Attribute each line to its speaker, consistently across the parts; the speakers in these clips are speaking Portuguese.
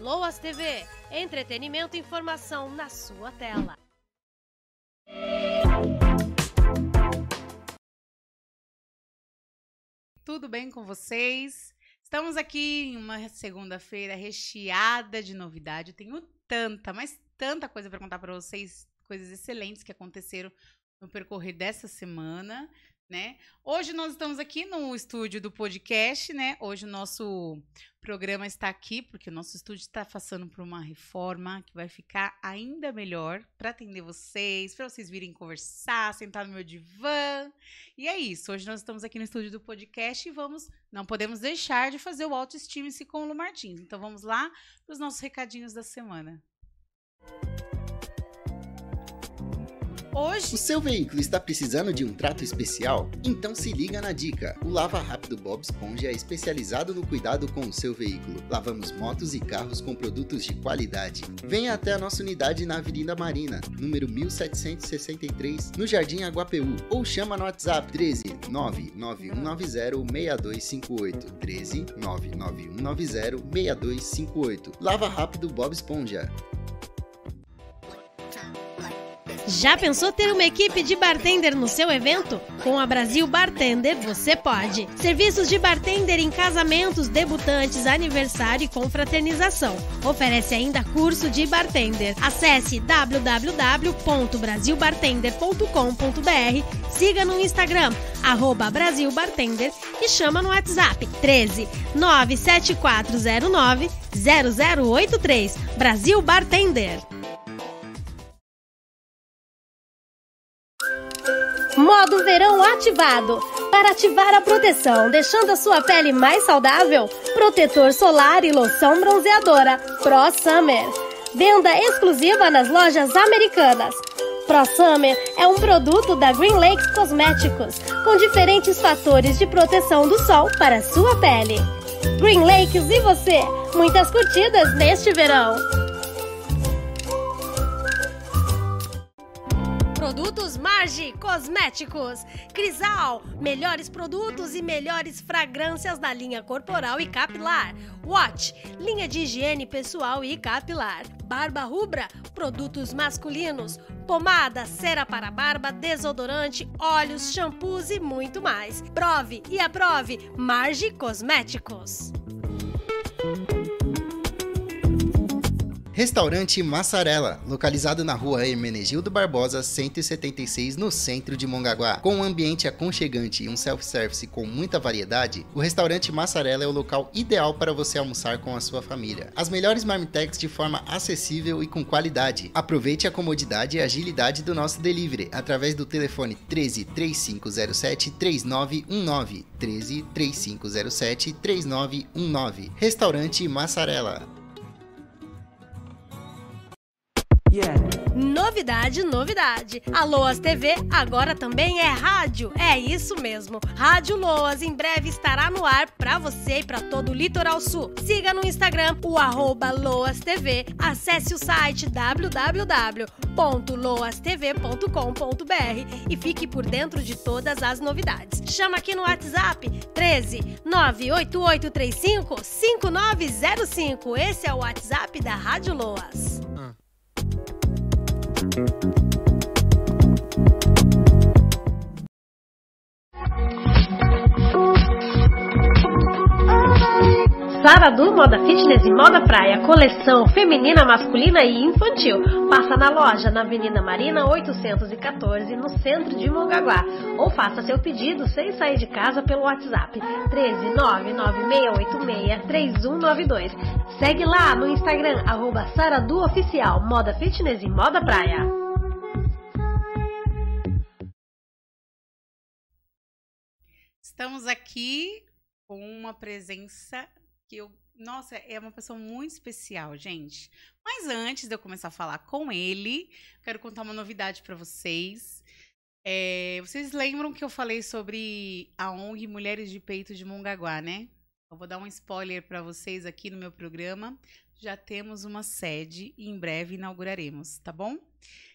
Speaker 1: Loas TV, entretenimento e informação na sua tela. Tudo bem com
Speaker 2: vocês? Estamos aqui em uma segunda-feira recheada de novidade. Eu tenho tanta, mas tanta coisa para contar para vocês, coisas excelentes que aconteceram no percorrer dessa semana. Né? Hoje nós estamos aqui no estúdio do podcast, né? Hoje o nosso programa está aqui porque o nosso estúdio está passando por uma reforma que vai ficar ainda melhor para atender vocês, para vocês virem conversar, sentar no meu divã. E é isso. Hoje nós estamos aqui no estúdio do podcast e vamos, não podemos deixar de fazer o autoestima com o Lu Martins. Então vamos lá para os nossos recadinhos da semana. Música
Speaker 3: Hoje, o seu veículo está precisando de um trato especial? Então se liga na dica. O Lava Rápido Bob Esponja é especializado no cuidado com o seu veículo. Lavamos motos e carros com produtos de qualidade. Venha até a nossa unidade na Avenida Marina, número 1763, no Jardim Aguapeu, ou chama no WhatsApp 13 991906258. 13 991906258. Lava Rápido Bob Esponja.
Speaker 1: Já pensou ter uma equipe de bartender no seu evento? Com a Brasil Bartender você pode. Serviços de bartender em casamentos, debutantes, aniversário e confraternização. Oferece ainda curso de bartender. Acesse www.brasilbartender.com.br, siga no Instagram @brasilbartender e chama no WhatsApp 13 97409 0083 Brasil Bartender. ativado. Para ativar a proteção, deixando a sua pele mais saudável, protetor solar e loção bronzeadora Pro Summer. Venda exclusiva nas lojas americanas. Pro Summer é um produto da Green Lakes Cosméticos, com diferentes fatores de proteção do sol para sua pele. Green Lakes e você, muitas curtidas neste verão! Produtos Marge Cosméticos. Crisal, melhores produtos e melhores fragrâncias da linha corporal e capilar. Watch, linha de higiene pessoal e capilar. Barba Rubra, produtos masculinos. Pomada, cera para barba, desodorante, óleos, shampoos e muito mais. Prove e aprove Marge Cosméticos.
Speaker 3: Restaurante Massarela, localizado na rua Hermenegildo Barbosa, 176, no centro de Mongaguá. Com um ambiente aconchegante e um self-service com muita variedade, o restaurante Massarela é o local ideal para você almoçar com a sua família. As melhores marmitex de forma acessível e com qualidade. Aproveite a comodidade e agilidade do nosso delivery através do telefone 13 3507 3919 13 3507 3919. Restaurante Massarela.
Speaker 1: Yeah. Novidade, novidade. A Loas TV agora também é rádio. É isso mesmo. Rádio Loas em breve estará no ar para você e para todo o Litoral Sul. Siga no Instagram o arroba Loas TV. Acesse o site www.loastv.com.br e fique por dentro de todas as novidades. Chama aqui no WhatsApp 13 988355905. 5905. Esse é o WhatsApp da Rádio Loas. Hum. Thank you. Xanadu Moda Fitness e Moda Praia, coleção feminina, masculina e infantil. Passa na loja na Avenida Marina 814, no centro de Mongaguá. Ou faça seu pedido sem sair de casa pelo WhatsApp 13 Segue lá no Instagram, arroba Oficial, Moda Fitness e Moda Praia.
Speaker 2: Estamos aqui com uma presença que eu, nossa, é uma pessoa muito especial, gente. Mas antes de eu começar a falar com ele, quero contar uma novidade para vocês. É, vocês lembram que eu falei sobre a ONG Mulheres de Peito de Mongaguá, né? Eu vou dar um spoiler para vocês aqui no meu programa. Já temos uma sede e em breve inauguraremos, tá bom?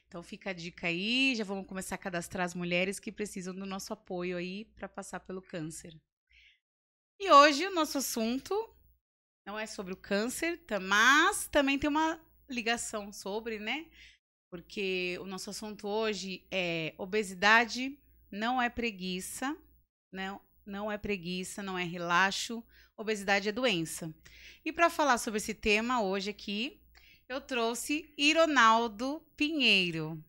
Speaker 2: Então fica a dica aí, já vamos começar a cadastrar as mulheres que precisam do nosso apoio aí para passar pelo câncer. E hoje o nosso assunto não é sobre o câncer, mas também tem uma ligação sobre, né? Porque o nosso assunto hoje é obesidade não é preguiça, não, né? não é preguiça, não é relaxo, obesidade é doença. E para falar sobre esse tema hoje aqui, eu trouxe Ironaldo Pinheiro.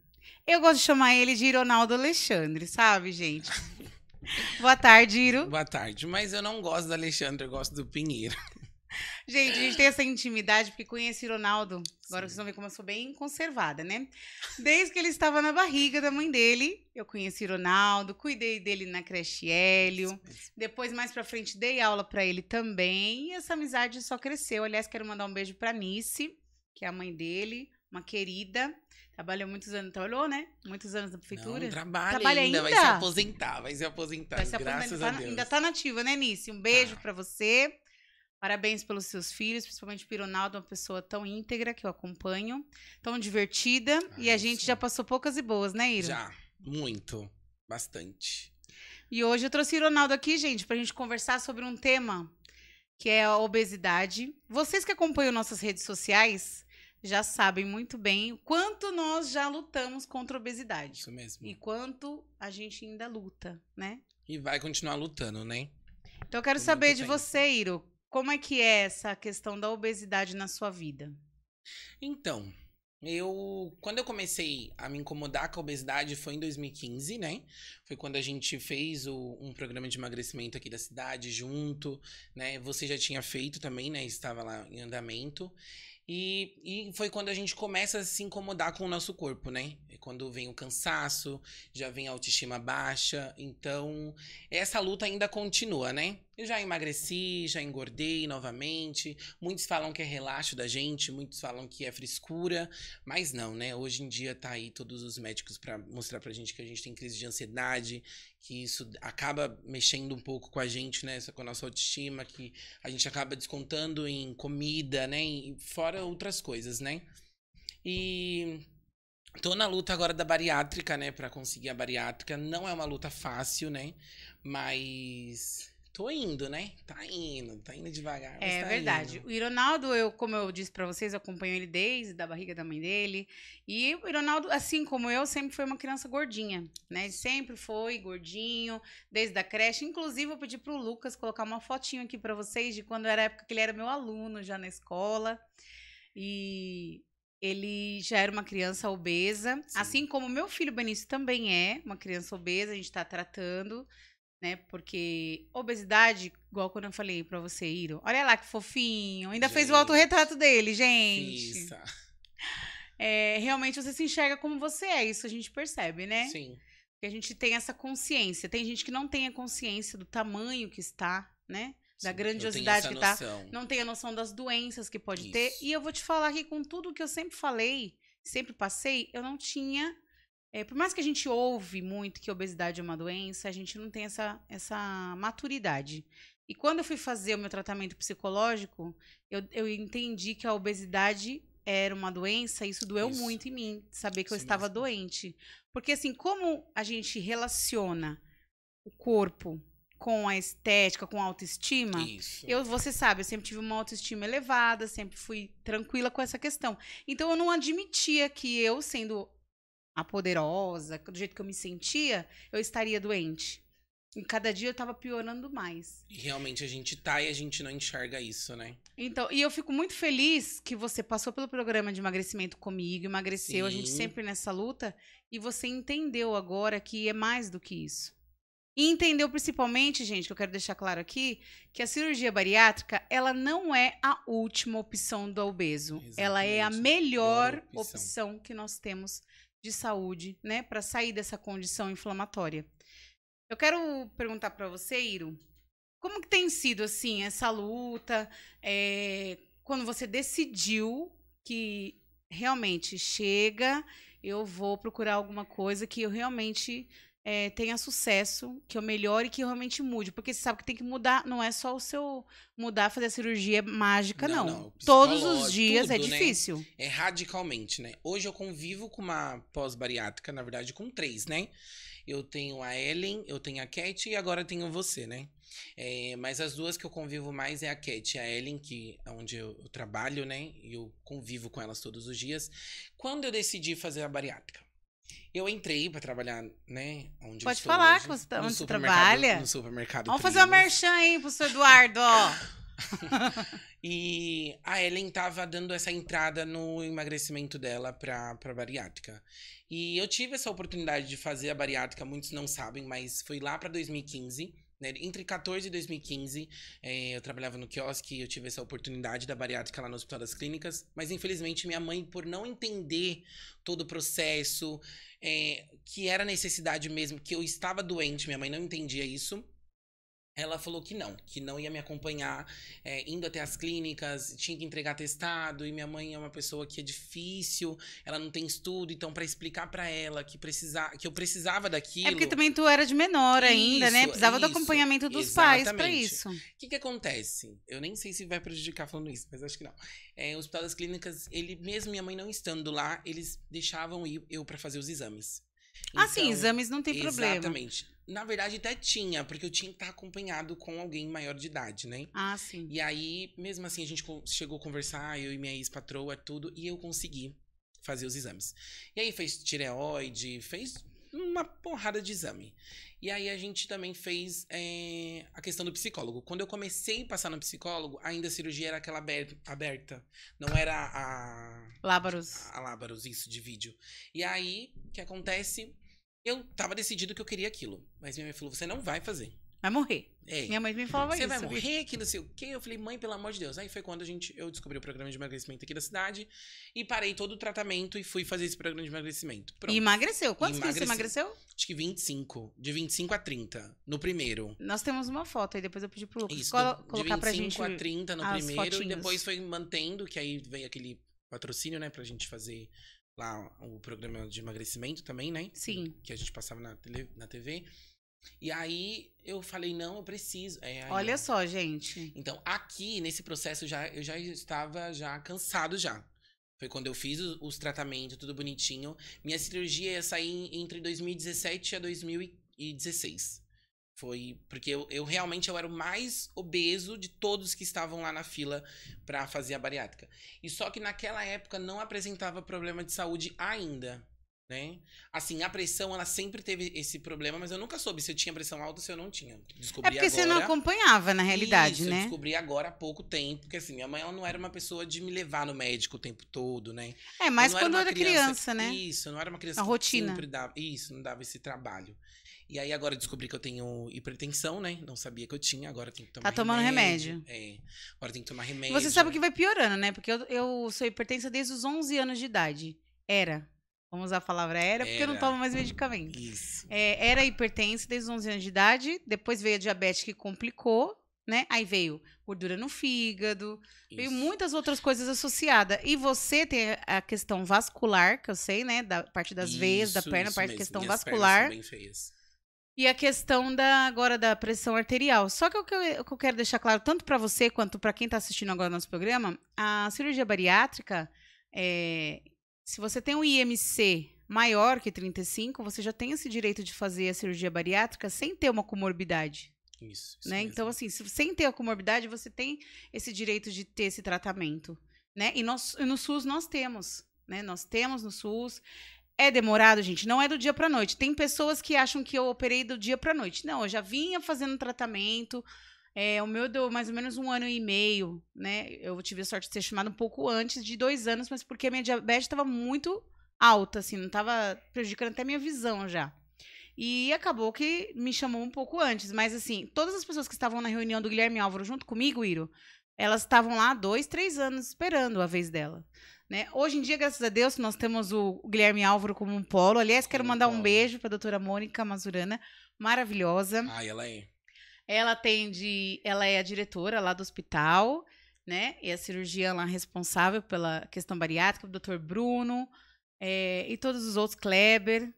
Speaker 2: Eu gosto de chamar ele de Ironaldo Alexandre, sabe, gente?
Speaker 4: Boa tarde, Iro. Boa tarde, mas eu não gosto do Alexandre, eu gosto do Pinheiro.
Speaker 2: Gente, a gente tem essa intimidade porque conheci Ronaldo. Agora Sim. vocês vão ver como eu sou bem conservada, né? Desde que ele estava na barriga da mãe dele, eu conheci Ronaldo, cuidei dele na creche Hélio. Depois, mais pra frente, dei aula para ele também. E essa amizade só cresceu. Aliás, quero mandar um beijo pra Nice, que é a mãe dele, uma querida. Trabalhou muitos anos, trabalhou, então, né? Muitos anos na prefeitura. Não, trabalha, trabalha ainda, ainda, vai se aposentar,
Speaker 4: vai se aposentar. Vai se aposentar, graças a tá Deus. Ainda
Speaker 2: tá nativa, né, Nice? Um tá. beijo tá. para você. Parabéns pelos seus filhos, principalmente o Pironaldo, uma pessoa tão íntegra que eu acompanho, tão divertida. Ah, e a gente sim. já passou poucas e boas, né, Iro? Já,
Speaker 4: muito, bastante.
Speaker 2: E hoje eu trouxe o Ronaldo aqui, gente, para a gente conversar sobre um tema que é a obesidade. Vocês que acompanham nossas redes sociais já sabem muito bem o quanto nós já lutamos contra a obesidade. Isso mesmo. E quanto a gente ainda luta, né?
Speaker 4: E vai continuar lutando, né? Então eu quero saber de tempo. você,
Speaker 2: Iro como é que é essa questão da obesidade na sua vida?
Speaker 4: Então, eu quando eu comecei a me incomodar com a obesidade foi em 2015, né? Foi quando a gente fez o, um programa de emagrecimento aqui da cidade junto, né? Você já tinha feito também, né? Estava lá em andamento. E, e foi quando a gente começa a se incomodar com o nosso corpo, né? É quando vem o cansaço, já vem a autoestima baixa. Então, essa luta ainda continua, né? Eu já emagreci, já engordei novamente. Muitos falam que é relaxo da gente, muitos falam que é frescura, mas não, né? Hoje em dia tá aí todos os médicos para mostrar pra gente que a gente tem crise de ansiedade, que isso acaba mexendo um pouco com a gente, né? Com a nossa autoestima, que a gente acaba descontando em comida, né? E fora outras coisas, né? E Tô na luta agora da bariátrica, né, para conseguir a bariátrica. Não é uma luta fácil, né? Mas Tô indo, né? Tá indo, tá indo devagar. é tá verdade. Indo. O
Speaker 2: Ironaldo, eu, como eu disse para vocês, acompanho ele desde da barriga da mãe dele. E o Ironaldo, assim como eu, sempre foi uma criança gordinha, né? Ele sempre foi gordinho, desde a creche. Inclusive, eu pedi pro Lucas colocar uma fotinho aqui para vocês de quando era a época que ele era meu aluno já na escola. E ele já era uma criança obesa, Sim. assim como meu filho Benício também é uma criança obesa, a gente está tratando né? Porque obesidade, igual quando eu falei para você, Iro, olha lá que fofinho, ainda gente, fez o autorretrato dele, gente. Isso. É, realmente você se enxerga como você é, isso a gente percebe, né? Sim. Que a gente tem essa consciência. Tem gente que não tem a consciência do tamanho que está, né? da grandiosidade que está Não tem a noção das doenças que pode Isso. ter. E eu vou te falar que com tudo que eu sempre falei, sempre passei, eu não tinha é, por mais que a gente ouve muito que obesidade é uma doença, a gente não tem essa, essa maturidade. E quando eu fui fazer o meu tratamento psicológico, eu, eu entendi que a obesidade era uma doença, isso doeu isso. muito em mim, saber que Sim, eu estava mesmo. doente. Porque, assim, como a gente relaciona o corpo com a estética, com a autoestima, isso. eu, você sabe, eu sempre tive uma autoestima elevada, sempre fui tranquila com essa questão. Então, eu não admitia que eu, sendo a poderosa, do jeito que eu me sentia, eu estaria doente. E cada dia eu tava piorando mais.
Speaker 4: E realmente a gente tá e a gente não enxerga isso, né?
Speaker 2: Então, e eu fico muito feliz que você passou pelo programa de emagrecimento comigo, emagreceu, Sim. a gente sempre nessa luta, e você entendeu agora que é mais do que isso. E entendeu principalmente, gente, que eu quero deixar claro aqui, que a cirurgia bariátrica, ela não é a última opção do obeso. Exatamente. Ela é a melhor opção. opção que nós temos de saúde, né, para sair dessa condição inflamatória. Eu quero perguntar para você, Iro, como que tem sido assim essa luta? É, quando você decidiu que realmente chega, eu vou procurar alguma coisa que eu realmente é, tenha sucesso, que eu melhore e que eu realmente mude. Porque você sabe que tem que mudar, não é só o seu mudar, fazer a cirurgia mágica, não. não. não Todos os dias é tudo, é difícil. Né?
Speaker 4: É radicalmente, né? Hoje eu convivo com uma pós-bariátrica, na verdade, com três, né? Eu tenho a Ellen, eu tenho a Cat e agora tenho você, né? É, mas as duas que eu convivo mais é a Cat e a Ellen, que é onde eu, eu trabalho, né? E eu convivo com elas todos os dias. Quando eu decidi fazer a bariátrica? Eu entrei para trabalhar, né? Onde Pode falar hoje, você, tá onde você trabalha. No supermercado. Vamos Primas. fazer uma merchan aí pro seu Eduardo, ó. e a Ellen tava dando essa entrada no emagrecimento dela pra, pra bariátrica. E eu tive essa oportunidade de fazer a bariátrica, muitos não sabem, mas foi lá para 2015. Né, entre 14 e 2015, eh, eu trabalhava no quiosque, eu tive essa oportunidade da bariátrica lá no Hospital das Clínicas, mas infelizmente minha mãe, por não entender todo o processo, eh, que era necessidade mesmo, que eu estava doente, minha mãe não entendia isso, ela falou que não, que não ia me acompanhar, é, indo até as clínicas, tinha que entregar testado, e minha mãe é uma pessoa que é difícil, ela não tem estudo, então para explicar para ela que precisar, que eu precisava daquilo. É porque também
Speaker 2: tu era de menor ainda, né? Precisava isso, do acompanhamento dos exatamente. pais para isso. O
Speaker 4: que que acontece? Eu nem sei se vai prejudicar falando isso, mas acho que não. É, o Hospital das Clínicas, ele mesmo minha mãe não estando lá, eles deixavam eu para fazer os exames. Então, ah, sim, então, exames não tem exatamente. problema. Exatamente. Na verdade, até tinha, porque eu tinha que estar acompanhado com alguém maior de idade, né? Ah, sim. E aí, mesmo assim, a gente chegou a conversar, eu e minha ex-patroa, tudo, e eu consegui fazer os exames. E aí fez tireoide, fez uma porrada de exame. E aí a gente também fez é, a questão do psicólogo. Quando eu comecei a passar no psicólogo, ainda a cirurgia era aquela aberta. Não era a. Lábaros. A, a Lábaros, isso, de vídeo. E aí, o que acontece? Eu tava decidido que eu queria aquilo. Mas minha mãe falou: você não vai fazer. Vai morrer. É. Minha mãe me falava você isso. Você vai morrer, que não sei o quê. Eu falei, mãe, pelo amor de Deus. Aí foi quando a gente, eu descobri o programa de emagrecimento aqui da cidade e parei todo o tratamento e fui fazer esse programa de emagrecimento. Pronto. E emagreceu. Quantos quilos você emagreceu? Acho que 25. De 25 a 30, no primeiro. Nós temos uma foto aí, depois eu pedi pro Lucas Isso, colo do, colocar pra gente. De 25 a 30 no primeiro fotinhos. e depois foi mantendo, que aí veio aquele patrocínio, né, pra gente fazer lá o programa de emagrecimento também, né? Sim. Que a gente passava na, tele, na TV. E aí eu falei, não, eu preciso. É, Olha
Speaker 2: só, gente.
Speaker 4: Então, aqui nesse processo já eu já estava já cansado já. Foi quando eu fiz os, os tratamentos, tudo bonitinho. Minha cirurgia ia sair entre 2017 e 2016. Foi porque eu, eu realmente eu era o mais obeso de todos que estavam lá na fila para fazer a bariátrica. E só que naquela época não apresentava problema de saúde ainda, né? Assim, a pressão ela sempre teve esse problema, mas eu nunca soube se eu tinha pressão alta ou se eu não tinha. Descobri é porque agora... você não acompanhava
Speaker 2: na realidade, Isso, né? Eu
Speaker 4: descobri agora há pouco tempo, porque assim, minha mãe ela não era uma pessoa de me levar no médico o tempo todo, né? É, mas quando era, era criança, criança, né? Isso, eu não era uma criança a rotina. sempre dava, isso, não dava esse trabalho. E aí agora descobri que eu tenho hipertensão, né? Não sabia que eu tinha, agora tem que tomar Tá tomando remédio. remédio. É, agora tem que tomar remédio. Você sabe que
Speaker 2: vai piorando, né? Porque eu, eu sou hipertensa desde os 11 anos de idade. Era. Vamos usar a palavra era, porque era. eu não tomo mais medicamento. Isso. É, era hipertensa desde os 11 anos de idade, depois veio a diabetes que complicou, né? Aí veio gordura no fígado, Isso. veio muitas outras coisas associadas. E você tem a questão vascular, que eu sei, né? Da parte das isso, veias, da perna, parte da questão vascular. Pernas são bem feias. E a questão da agora da pressão arterial. Só que o que eu, eu quero deixar claro, tanto para você quanto para quem está assistindo agora nosso programa, a cirurgia bariátrica, é, se você tem um IMC maior que 35, você já tem esse direito de fazer a cirurgia bariátrica sem ter uma comorbidade. Isso. isso né? Então, assim, se, sem ter a comorbidade, você tem esse direito de ter esse tratamento. Né? E nós, no SUS nós temos. Né? Nós temos no SUS é demorado, gente, não é do dia para noite. Tem pessoas que acham que eu operei do dia para noite. Não, eu já vinha fazendo tratamento. É, o meu deu mais ou menos um ano e meio, né? Eu tive a sorte de ser chamada um pouco antes de dois anos, mas porque a minha diabetes estava muito alta, assim, não estava prejudicando até a minha visão já. E acabou que me chamou um pouco antes, mas assim, todas as pessoas que estavam na reunião do Guilherme Álvaro junto comigo, Iro, elas estavam lá dois, três anos esperando a vez dela. Né? Hoje em dia, graças a Deus, nós temos o Guilherme Álvaro como um polo. Aliás, quero mandar um beijo para a doutora Mônica Mazurana, maravilhosa. Ah, ela é. Ela atende, ela é a diretora lá do hospital, né? E a cirurgiã lá responsável pela questão bariátrica, o doutor Bruno é, e todos os outros, Kleber.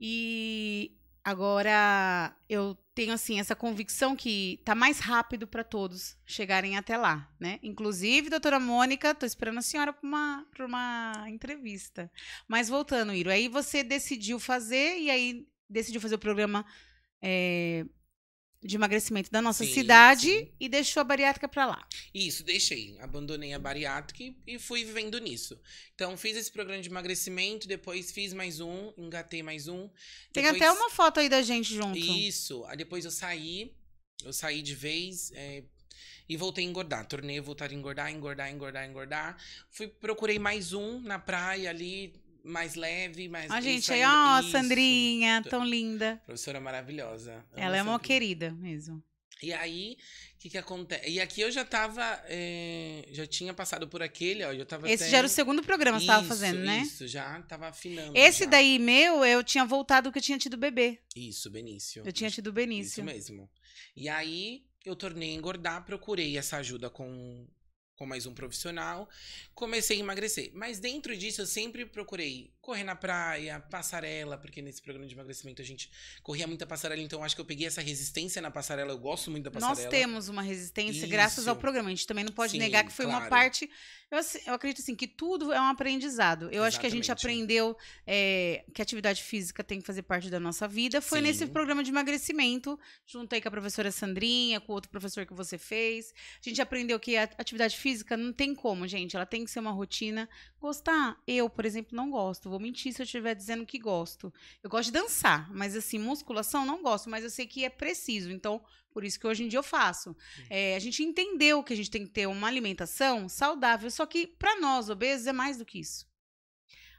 Speaker 2: E Agora, eu tenho assim essa convicção que tá mais rápido para todos chegarem até lá, né? Inclusive, doutora Mônica, tô esperando a senhora para uma, uma entrevista. Mas voltando, Iro, aí você decidiu fazer e aí decidiu fazer o programa é, de emagrecimento da nossa sim, cidade sim. e deixou a bariátrica para lá.
Speaker 4: Isso, deixei. Abandonei a bariátrica e fui vivendo nisso. Então, fiz esse programa de emagrecimento, depois fiz mais um, engatei mais um. Tem depois... até uma foto aí da gente junto. Isso. Aí depois eu saí, eu saí de vez é, e voltei a engordar. Tornei a voltar a engordar, engordar, engordar, engordar. Fui, procurei mais um na praia ali, mais leve, mais. A gente aí, ó, Sandrinha, tão linda. Professora maravilhosa. Eu Ela é uma
Speaker 2: querida mesmo.
Speaker 4: E aí, o que que acontece? E aqui eu já tava, é, já tinha passado por aquele, ó, eu tava Esse até... já era o segundo programa que você tava fazendo, né? Isso, já tava afinando. Esse já. daí
Speaker 2: meu, eu tinha voltado que eu tinha tido bebê.
Speaker 4: Isso, Benício. Eu tinha tido Benício. Isso mesmo. E aí, eu tornei a engordar, procurei essa ajuda com com mais um profissional, comecei a emagrecer. Mas dentro disso eu sempre procurei correr na praia, passarela, porque nesse programa de emagrecimento a gente corria muita passarela, então acho que eu peguei essa resistência na passarela, eu gosto muito da passarela. Nós temos
Speaker 2: uma resistência Isso. graças ao programa, a gente também não pode Sim, negar que foi claro. uma parte, eu, eu, acredito assim, que tudo é um aprendizado, eu Exatamente. acho que a gente aprendeu é, que atividade física tem que fazer parte da nossa vida, foi Sim. nesse programa de emagrecimento, juntei com a professora Sandrinha, com outro professor que você fez, a gente aprendeu que a atividade física não tem como, gente, ela tem que ser uma rotina, gostar, eu, por exemplo, não gosto, vou vou mentir se eu estiver dizendo que gosto. Eu gosto de dançar, mas assim, musculação não gosto, mas eu sei que é preciso. Então, por isso que hoje em dia eu faço. É, a gente entendeu que a gente tem que ter uma alimentação saudável, só que para nós obesos é mais do que isso.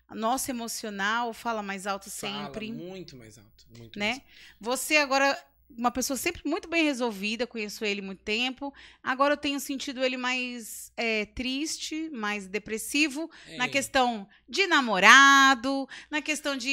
Speaker 2: Nosso emocional fala mais alto fala sempre.
Speaker 4: Muito mais alto. Muito
Speaker 2: né? Mais. Você agora uma pessoa sempre muito bem resolvida, conheço ele muito tempo. Agora eu tenho sentido ele mais é, triste, mais depressivo, é. na questão de namorado, na questão de.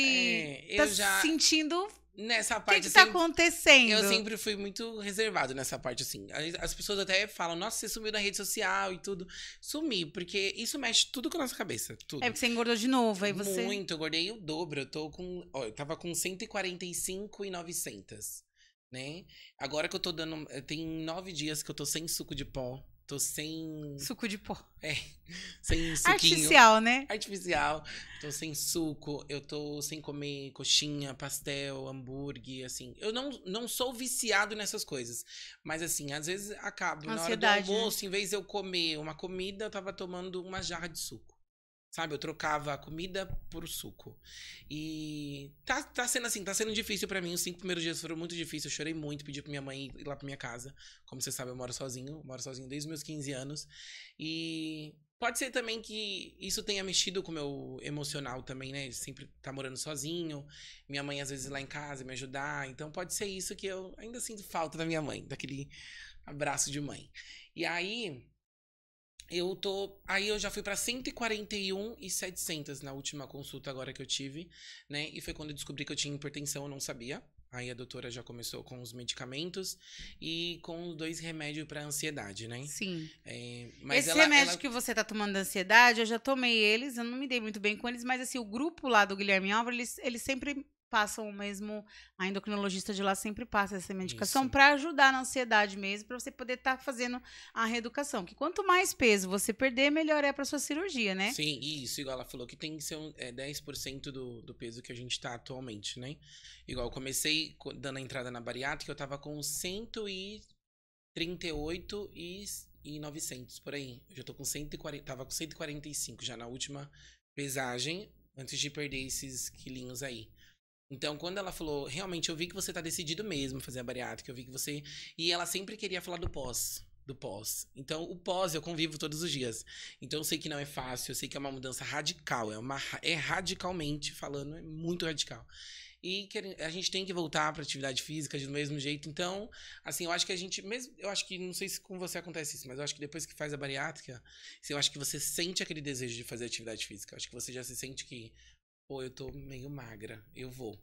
Speaker 2: É, tá já... sentindo Nessa parte. O que, que tá assim, acontecendo? Eu sempre
Speaker 4: fui muito reservado nessa parte, assim. As, pessoas até falam, nossa, você sumiu da rede social e tudo. Sumi, porque isso mexe tudo com a nossa cabeça. Tudo. É porque você engordou de novo, aí você. Muito, eu engordei o dobro. Eu tô com. Ó, eu tava com 145 e 900 né? Agora que eu tô dando. Eh, tem nove dias que eu tô sem suco de pó. Tô sem. Suco de pó. É. Sem suquinho. Artificial, né? Artificial. Tô sem suco, eu tô sem comer coxinha, pastel, hambúrguer, assim. Eu não, não sou viciado nessas coisas. Mas, assim, às vezes acabo. Ansiedade, na hora do né? almoço, né? em vez de eu comer uma comida, eu tava tomando uma jarra de suco. Sabe? Eu trocava a comida por suco. E tá, tá sendo assim, tá sendo difícil para mim. Os cinco primeiros dias foram muito difíceis. Eu chorei muito, pedi pra minha mãe ir lá pra minha casa. Como você sabe, eu moro sozinho. moro sozinho desde meus 15 anos. E Pode ser também que isso tenha mexido com o meu emocional também, né? Sempre tá morando sozinho, minha mãe às vezes lá em casa me ajudar. Então pode ser isso que eu ainda sinto falta da minha mãe, daquele abraço de mãe. E aí, eu tô. Aí eu já fui pra 141 e 700 na última consulta agora que eu tive, né? E foi quando eu descobri que eu tinha hipertensão, eu não sabia. Aí a doutora já começou com os medicamentos e com os dois remédios para ansiedade, né? Sim. É, Esse ela, remédio ela... que
Speaker 2: você tá tomando ansiedade, eu já tomei eles, eu não me dei muito bem com eles, mas assim, o grupo lá do Guilherme Álvaro, eles, eles sempre passam o mesmo. A endocrinologista de lá sempre passa essa medicação para ajudar na ansiedade mesmo, para você poder estar tá fazendo a reeducação. Que quanto mais peso você perder, melhor é para sua cirurgia, né?
Speaker 4: Sim, isso. Igual ela falou que tem que ser um, é, 10% do, do peso que a gente está atualmente, né? Igual eu comecei dando a entrada na bariátrica, eu estava com 138 e, e 900 por aí. Eu já tô com 140, tava com 145 já na última pesagem, antes de perder esses quilinhos aí. Então, quando ela falou, realmente, eu vi que você tá decidido mesmo fazer a bariátrica, eu vi que você. E ela sempre queria falar do pós. Do pós. Então, o pós eu convivo todos os dias. Então, eu sei que não é fácil, eu sei que é uma mudança radical. É, uma, é radicalmente falando, é muito radical. E a gente tem que voltar para atividade física do mesmo jeito. Então, assim, eu acho que a gente, mesmo, eu acho que não sei se com você acontece isso, mas eu acho que depois que faz a bariátrica, assim, eu acho que você sente aquele desejo de fazer atividade física. Eu acho que você já se sente que pô, eu tô meio magra, eu vou.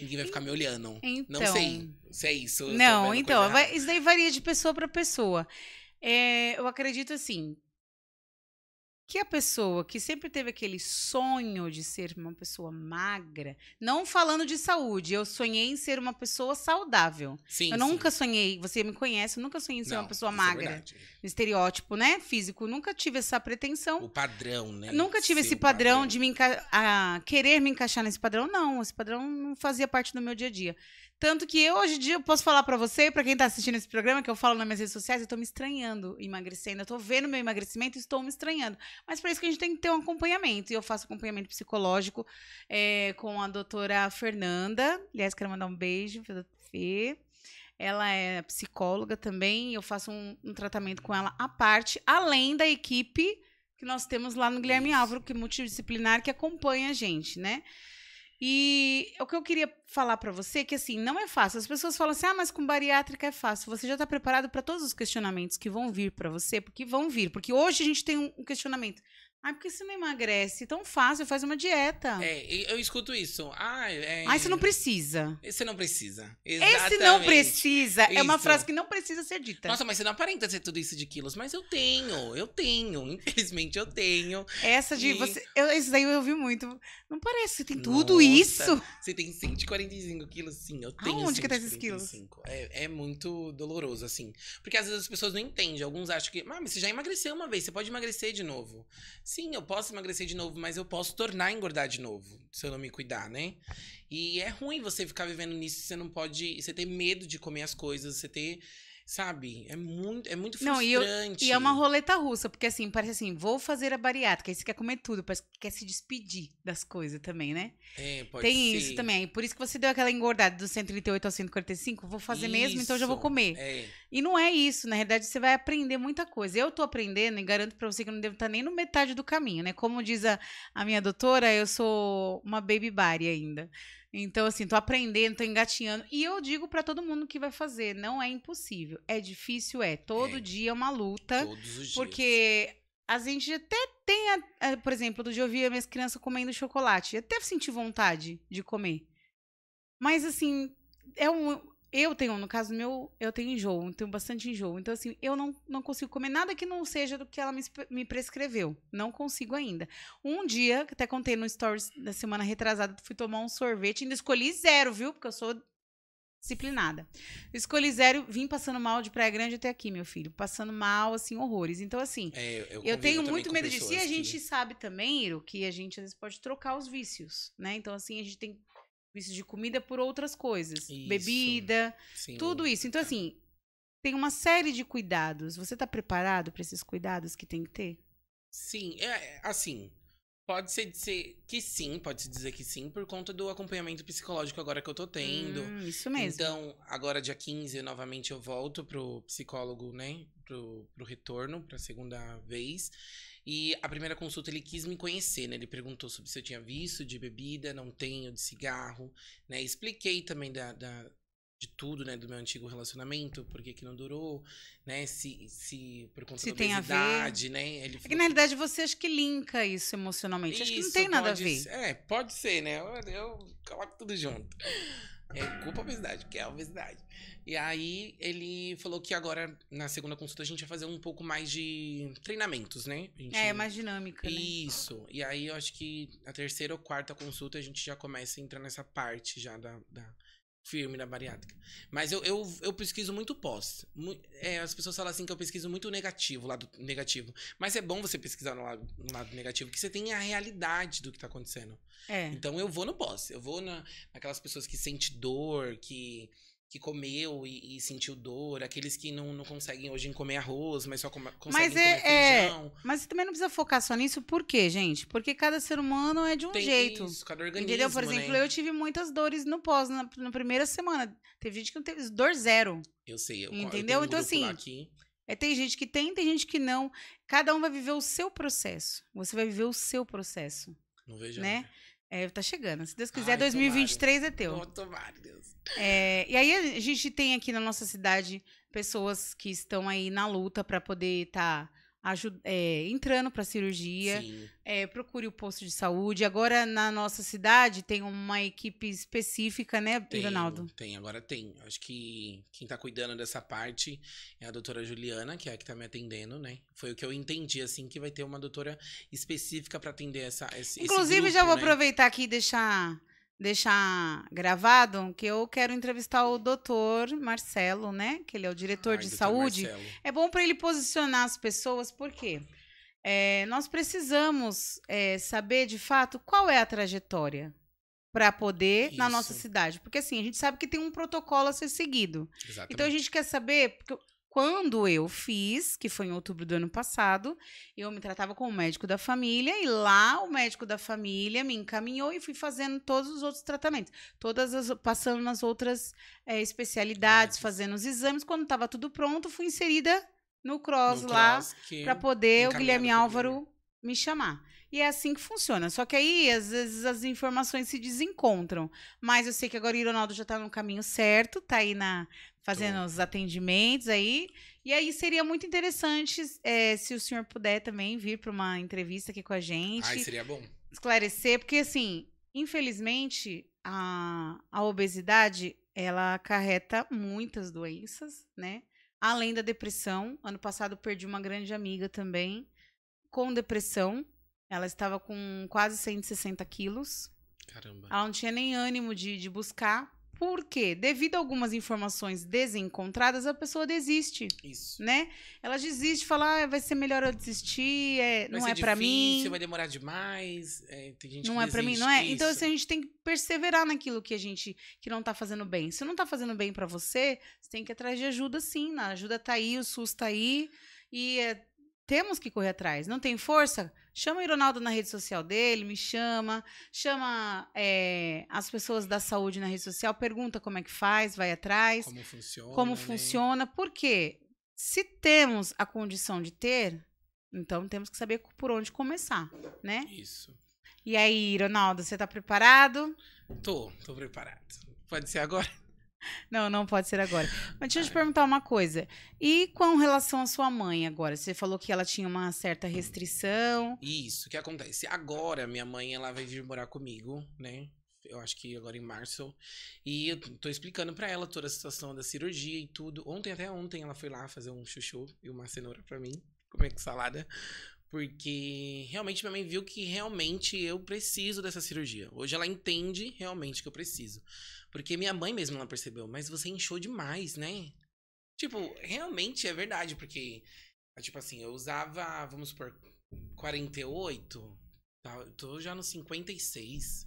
Speaker 4: Ninguém vai ficar me olhando. Então, não sei se é isso. Não, então, vai, isso
Speaker 2: daí varia de pessoa para pessoa. É, eu acredito assim que a pessoa que sempre teve aquele sonho de ser uma pessoa magra, não falando de saúde, eu sonhei em ser uma pessoa saudável. Sim, eu sim. nunca sonhei, você me conhece, eu nunca sonhei em ser não, uma pessoa é magra. É estereótipo, né? Físico, nunca tive essa pretensão. O
Speaker 4: padrão, né? Nunca tive esse
Speaker 2: padrão, padrão. de me enca... ah, querer me encaixar nesse padrão, não. Esse padrão não fazia parte do meu dia a dia. Tanto que eu, hoje em dia, eu posso falar para você, para quem tá assistindo esse programa, que eu falo nas minhas redes sociais, eu tô me estranhando emagrecendo. Eu tô vendo meu emagrecimento e estou me estranhando. Mas para isso que a gente tem que ter um acompanhamento. E eu faço acompanhamento psicológico é, com a doutora Fernanda. Aliás, quero mandar um beijo pra Fê. Ela é psicóloga também. Eu faço um, um tratamento com ela à parte, além da equipe que nós temos lá no Guilherme Álvaro, que é multidisciplinar, que acompanha a gente, né? E o que eu queria falar para você é que assim, não é fácil. As pessoas falam assim: "Ah, mas com bariátrica é fácil". Você já está preparado para todos os questionamentos que vão vir para você, porque vão vir, porque hoje a gente tem um questionamento. Ai, porque você não emagrece? Tão fácil, faz uma dieta.
Speaker 4: É, eu escuto isso. ai ah, é, é... Ai, você não
Speaker 2: precisa.
Speaker 4: Você não precisa. Exatamente. Esse não precisa. Isso. É uma frase que não precisa ser dita. Nossa, mas você não aparenta ser tudo isso de quilos. Mas eu tenho, eu tenho. Infelizmente, eu tenho. Essa de e... você...
Speaker 2: Eu, isso daí eu ouvi muito. Não parece, você tem tudo Nossa, isso.
Speaker 4: Você tem 145 quilos, sim. Eu tenho Aonde 145. que tá esses quilos? É, é muito doloroso, assim. Porque às vezes as pessoas não entendem. Alguns acham que... Ah, mas você já emagreceu uma vez, você pode emagrecer de novo. Sim, eu posso emagrecer de novo, mas eu posso tornar engordar de novo, se eu não me cuidar, né? E é ruim você ficar vivendo nisso, você não pode. Você ter medo de comer as coisas, você ter Sabe? É muito, é muito frustrante. Não, e, eu, e, é uma
Speaker 2: roleta russa, porque assim, parece assim, vou fazer a bariátrica, aí você quer comer tudo, parece que quer se despedir das coisas também, né?
Speaker 4: É, pode Tem ser. isso também.
Speaker 2: Por isso que você deu aquela engordada do 138 ao 145, vou fazer isso, mesmo, então já vou comer. É. E não é isso, na realidade você vai aprender muita coisa. Eu tô aprendendo e garanto pra você que eu não devo estar tá nem no metade do caminho, né? Como diz a, a minha doutora, eu sou uma baby body ainda. Então, assim, tô aprendendo, tô engatinhando. E eu digo para todo mundo que vai fazer, não é impossível. É difícil, é. Todo é. dia é uma luta. Todos os porque a gente até tem, a, a, por exemplo, do dia eu vi minhas crianças comendo chocolate. Eu até senti vontade de comer. Mas, assim, é um eu tenho, no caso meu, eu tenho enjoo, tenho bastante enjoo. Então, assim, eu não, não consigo comer nada que não seja do que ela me, me prescreveu. Não consigo ainda. Um dia, até contei no stories da semana retrasada, fui tomar um sorvete, ainda escolhi zero, viu? Porque eu sou disciplinada. Escolhi zero, vim passando mal de Praia Grande até aqui, meu filho. Passando mal, assim, horrores. Então, assim,
Speaker 4: é, eu, eu, eu tenho muito medo disso. E a gente que...
Speaker 2: sabe também, Iro, que a gente às vezes pode trocar os vícios, né? Então, assim, a gente tem que isso de comida por outras coisas. Isso, bebida, sim. tudo isso. Então, assim, tem uma série de cuidados. Você está preparado para esses cuidados que tem que ter?
Speaker 4: Sim, é, é assim. Pode ser dizer que sim, pode se dizer que sim, por conta do acompanhamento psicológico agora que eu tô tendo. Hum, isso mesmo. Então, agora dia 15, novamente eu volto pro psicólogo, né? Pro, pro retorno, pra segunda vez. E a primeira consulta ele quis me conhecer, né? Ele perguntou sobre se eu tinha visto de bebida, não tenho, de cigarro, né? Expliquei também da, da de tudo, né, do meu antigo relacionamento, por que não durou, né, se, se por conta se da tem obesidade, né. Ele falou... É que, na realidade,
Speaker 2: você acha que linka isso emocionalmente, isso, acho que não tem nada a ver. Ser,
Speaker 4: é, pode ser, né, eu, eu coloco tudo junto. É culpa obesidade, que é a obesidade. E aí ele falou que agora, na segunda consulta, a gente ia fazer um pouco mais de treinamentos, né? Gente... É, mais dinâmica, né? Isso. Né? E aí eu acho que a terceira ou quarta consulta a gente já começa a entrar nessa parte já da, da firme na bariátrica. Mas eu, eu, eu pesquiso muito pós. É, as pessoas falam assim que eu pesquiso muito negativo, lado negativo. Mas é bom você pesquisar no lado, no lado negativo, que você tem a realidade do que está acontecendo. É. Então eu vou no pós. Eu vou na, naquelas pessoas que sente dor, que que comeu e, e, sentiu dor, aqueles que não, não conseguem hoje comer arroz, mas só come, conseguem mas é, comer é, feijão.
Speaker 2: É, mas também não precisa focar só nisso, por quê, gente? Porque cada ser humano é de um Tem jeito. Isso, cada organismo, entendeu? Por exemplo, né? eu tive muitas dores no pós, na, na, primeira semana. Teve gente que não teve dor zero.
Speaker 4: Eu sei, eu Entendeu? Eu um então, assim. Aqui.
Speaker 2: É, tem gente que tem, tem gente que não. Cada um vai viver o seu processo. Você vai viver o seu processo. Não vejo. Né? Nada. É, tá chegando. Se Deus quiser, Ai, 2023 tomara. é teu. Bom,
Speaker 4: tomara, Deus.
Speaker 2: É, e aí a gente tem aqui na nossa cidade pessoas que estão aí na luta para poder estar tá é, entrando para cirurgia, é, procure o posto de saúde. Agora, na nossa cidade, tem uma equipe específica, né, tem, Ronaldo?
Speaker 4: Tem, agora tem. Acho que quem está cuidando dessa parte é a doutora Juliana, que é a que está me atendendo, né? Foi o que eu entendi, assim, que vai ter uma doutora específica para atender essa, esse Inclusive, esse grupo, já vou né? aproveitar
Speaker 2: aqui e deixar deixar gravado que eu quero entrevistar o doutor Marcelo, né? Que ele é o diretor ah, de saúde. Marcelo. É bom para ele posicionar as pessoas, porque é, nós precisamos é, saber de fato qual é a trajetória para poder Isso. na nossa cidade. Porque assim, a gente sabe que tem um protocolo a ser seguido. Exatamente. Então a gente quer saber, porque quando eu fiz, que foi em outubro do ano passado, eu me tratava com o médico da família e lá o médico da família me encaminhou e fui fazendo todos os outros tratamentos, todas as, passando nas outras é, especialidades, fazendo os exames. Quando estava tudo pronto, fui inserida no cross no lá para poder o Guilherme Álvaro me chamar. E é assim que funciona. Só que aí, às vezes, as informações se desencontram. Mas eu sei que agora o Ronaldo já está no caminho certo, está aí na, fazendo Tô. os atendimentos aí. E aí seria muito interessante é, se o senhor puder também vir para uma entrevista aqui com a gente. Ai, seria bom. Esclarecer, porque assim, infelizmente, a, a obesidade ela acarreta muitas doenças, né? Além da depressão. Ano passado perdi uma grande amiga também com depressão. Ela estava com quase 160 quilos. Caramba. Ela não tinha nem ânimo de, de buscar porque, devido a algumas informações desencontradas, a pessoa desiste. Isso. Né? Ela desiste, fala, ah, vai ser melhor eu desistir, é, não é para mim. Vai
Speaker 4: demorar demais, é, tem gente não é para mim, não é. Então, isso. Então assim, a gente
Speaker 2: tem que perseverar naquilo que a gente que não tá fazendo bem. Se não tá fazendo bem para você, você tem que ir atrás de ajuda, sim. A ajuda tá aí, o SUS tá aí e é, temos que correr atrás. Não tem força? Chama o Ronaldo na rede social dele, me chama, chama é, as pessoas da saúde na rede social, pergunta como é que faz, vai atrás. Como funciona. Como né? funciona. Se temos a condição de ter, então temos que saber por onde começar, né? Isso. E aí, Ronaldo, você está preparado?
Speaker 4: Tô, tô preparado. Pode ser agora?
Speaker 2: Não, não pode ser agora. Mas deixa eu te perguntar uma coisa. E com relação à sua mãe agora? Você falou que ela tinha uma certa restrição.
Speaker 4: Isso, o que acontece? Agora, minha mãe, ela vai vir morar comigo, né? Eu acho que agora em março. E eu tô explicando para ela toda a situação da cirurgia e tudo. Ontem, até ontem, ela foi lá fazer um chuchu e uma cenoura para mim. Comer com salada. Porque realmente minha mãe viu que realmente eu preciso dessa cirurgia. Hoje ela entende realmente que eu preciso. Porque minha mãe mesmo ela percebeu, mas você inchou demais, né? Tipo, realmente é verdade, porque, é tipo assim, eu usava, vamos supor, 48, tá? eu tô já no 56.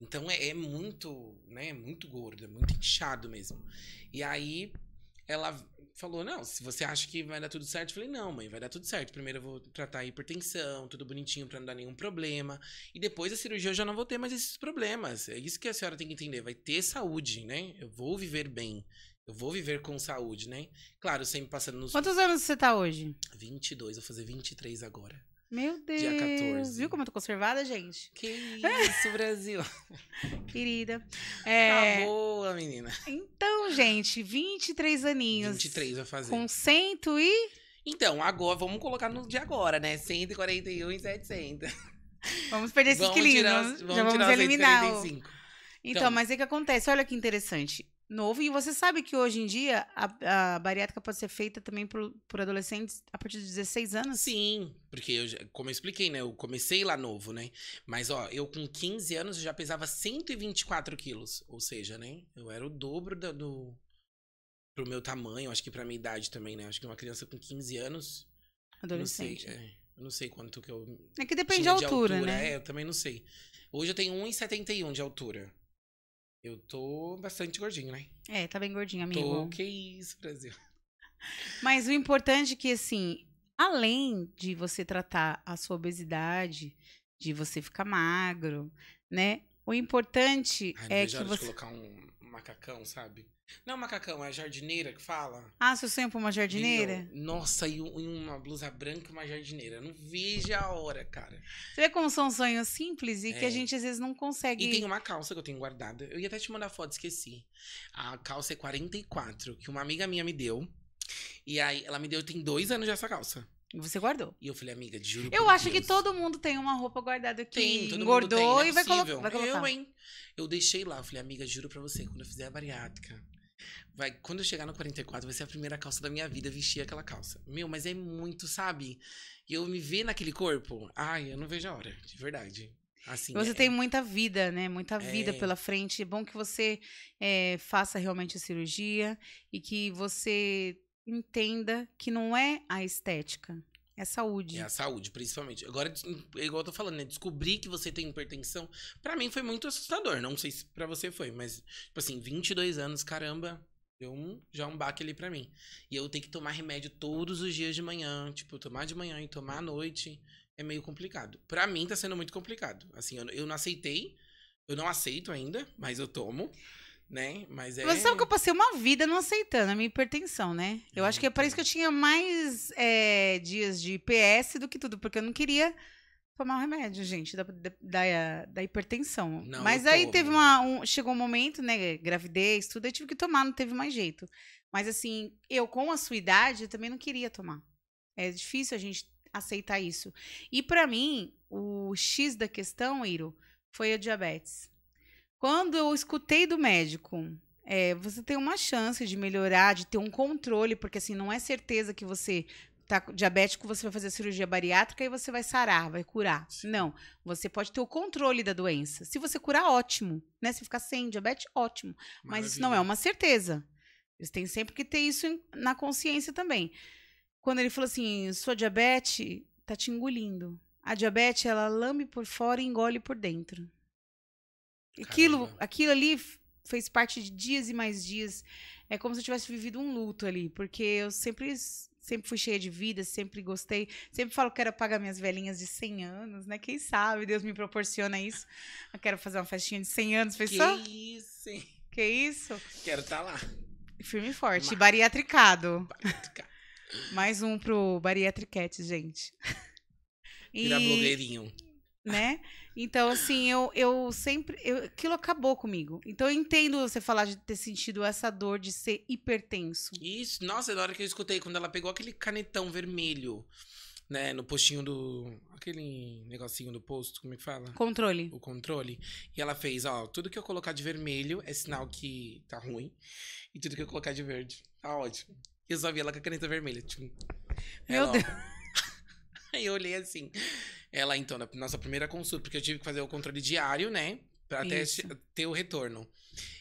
Speaker 4: Então é, é muito, né? É muito gordo, é muito inchado mesmo. E aí ela falou: Não, se você acha que vai dar tudo certo, eu falei: Não, mãe, vai dar tudo certo. Primeiro eu vou tratar a hipertensão, tudo bonitinho para não dar nenhum problema. E depois a cirurgia eu já não vou ter mais esses problemas. É isso que a senhora tem que entender: vai ter saúde, né? Eu vou viver bem. Eu vou viver com saúde, né? Claro, sempre passando nos. Quantos anos você tá hoje? 22, vou fazer 23 agora.
Speaker 2: Meu Deus. Dia 14. Viu como eu tô conservada, gente? Que isso, Brasil. Querida.
Speaker 4: É... Tá boa, menina.
Speaker 2: Então, gente, 23 aninhos. 23 vai fazer. Com cento e...
Speaker 4: Então, agora, vamos colocar no de agora, né? 141 e 700. Vamos perder esses quilinhos. Tirar, vamos, Já vamos tirar eliminar. O... Então,
Speaker 2: então, mas é que acontece. Olha que interessante novo. E você sabe que hoje em dia a, a bariátrica pode ser feita também por, por adolescentes a partir de
Speaker 4: 16 anos? Sim, porque eu, como eu expliquei, né? Eu comecei lá novo, né? Mas, ó, eu com 15 anos já pesava 124 quilos. Ou seja, né? Eu era o dobro do, do pro meu tamanho, acho que pra minha idade também, né? Acho que uma criança com 15 anos. Adolescente. Não sei, é, eu não sei quanto que eu. É que depende da altura, altura, né? É, eu também não sei. Hoje eu tenho 1,71 de altura. Eu tô bastante gordinho, né?
Speaker 2: É, tá bem gordinho, amigo. Tô, que
Speaker 4: isso, Brasil.
Speaker 2: Mas o importante é que, assim, além de você tratar a sua obesidade, de você ficar magro, né? O importante Ai, é que você... colocar
Speaker 4: um macacão, sabe? Não é macacão, é a jardineira que fala.
Speaker 2: Ah, você sempre uma jardineira?
Speaker 4: Nossa, e, uma blusa branca e uma jardineira. Não vejo a hora, cara.
Speaker 2: Você vê como são sonhos simples e é. que a é. gente às vezes não consegue. E tem
Speaker 4: uma calça que eu tenho guardada. Eu ia até te mandar foto, esqueci. A calça é 44, que uma amiga minha me deu. E aí, ela me deu, tem dois anos já essa calça. Você guardou. E eu falei, amiga, juro Eu acho Deus. que
Speaker 2: todo mundo tem uma roupa guardada aqui. tem, todo engordou mundo tem, é e vai, colocar, vai colocar. Eu, hein?
Speaker 4: Eu deixei lá. Eu falei, amiga, juro pra você, quando eu fizer a bariátrica, vai, quando eu chegar no 44, vai ser a primeira calça da minha vida vestir aquela calça. Meu, mas é muito, sabe? E eu me ver naquele corpo, ai, eu não vejo a hora, de verdade. Assim, você é. tem
Speaker 2: muita vida, né? Muita vida é. pela frente. É bom que você é, faça realmente a cirurgia e que você entenda que não é a estética,
Speaker 4: é saúde. É a saúde, principalmente. Agora, hum, igual eu tô falando, né? Descobrir que você tem hipertensão, para mim foi muito assustador. Não sei se pra você foi, mas, tipo assim, 22 anos, caramba, deu um, já um baque ali pra mim. E eu tenho que tomar remédio todos os dias de manhã, tipo, tomar de manhã e tomar à noite, é meio complicado. Pra mim tá sendo muito complicado. Assim, eu, eu não aceitei, eu não aceito ainda, mas eu tomo né? Mas é. você sabe que eu passei
Speaker 2: uma vida não aceitando a minha hipertensão, né? Eu acho que é por isso que eu tinha mais é, dias de PS do que tudo, porque eu não queria tomar o um remédio, gente, da, da, da hipertensão. Não, Mas aí tomo. teve uma. Um, chegou um momento, né? Gravidez, tudo, aí tive que tomar, não teve mais jeito. Mas assim, eu com a sua idade eu também não queria tomar. É difícil a gente aceitar isso. E para mim, o X da questão, Iro, foi a diabetes. Quando eu escutei do médico, é, você tem uma chance de melhorar, de ter um controle, porque assim, não é certeza que você tá diabético, você vai fazer cirurgia bariátrica e você vai sarar, vai curar. Não, você pode ter o controle da doença. Se você curar, ótimo, né? Se ficar sem diabetes, ótimo. Maravilha. Mas isso não é uma certeza. Eles têm sempre que ter isso na consciência também. Quando ele falou assim, sua diabetes tá te engolindo. A diabetes, ela lame por fora e engole por dentro. Aquilo, aquilo ali fez parte de dias e mais dias. É como se eu tivesse vivido um luto ali, porque eu sempre sempre fui cheia de vida, sempre gostei, sempre falo que quero pagar minhas velhinhas de 100 anos, né? Quem sabe Deus me proporciona isso. Eu quero fazer uma festinha de 100 anos, pessoal. Que
Speaker 4: isso, hein? Que isso? Quero estar tá lá.
Speaker 2: Firme e forte, Mas... bariatricado. Bariatricado. Mais um pro bariatriquete, gente.
Speaker 4: Virar e... blogueirinho.
Speaker 2: Né? Então, assim, eu, eu sempre. Eu, aquilo acabou comigo. Então, eu entendo você falar de ter sentido essa dor
Speaker 4: de ser hipertenso. Isso, nossa, na hora que eu escutei, quando ela pegou aquele canetão vermelho, né, no postinho do. aquele negocinho do posto, como é que fala? Controle. O controle. E ela fez: ó, tudo que eu colocar de vermelho é sinal que tá ruim, e tudo que eu colocar de verde tá ótimo. E eu só vi ela com a caneta vermelha. Tipo, Meu ela, Deus. Aí eu olhei assim. Ela, então, na nossa primeira consulta, porque eu tive que fazer o controle diário, né? Até ter o retorno.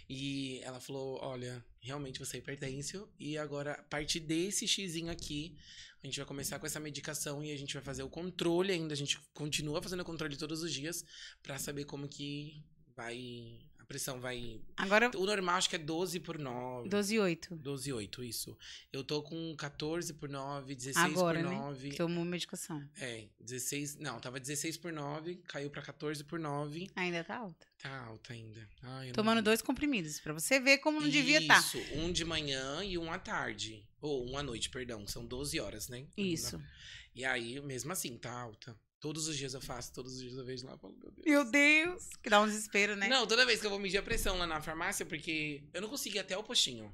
Speaker 4: E ela falou: olha, realmente você é hipertensio E agora, a partir desse xizinho aqui, a gente vai começar com essa medicação e a gente vai fazer o controle ainda. A gente continua fazendo o controle todos os dias para saber como que vai pressão vai. Agora. O normal acho que é 12 por 9. 12 e 8. 12 e 8, isso. Eu tô com 14 por 9, 16 Agora, por 9. Né? Tomou medicação. É, 16. Não, tava 16 por 9, caiu pra 14 por 9. Ainda tá alta. Tá alta ainda. Ai, Tomando
Speaker 2: não... dois comprimidos, pra você ver como não devia estar. Tá. Isso,
Speaker 4: um de manhã e um à tarde. Ou um à noite, perdão. São 12 horas, né? Isso. E aí, mesmo assim, tá alta. Todos os dias eu faço, todos os dias eu vejo lá e falo, meu Deus. Meu Deus! Que dá um desespero, né? Não, toda vez que eu vou medir a pressão lá na farmácia, porque eu não consigo ir até o postinho.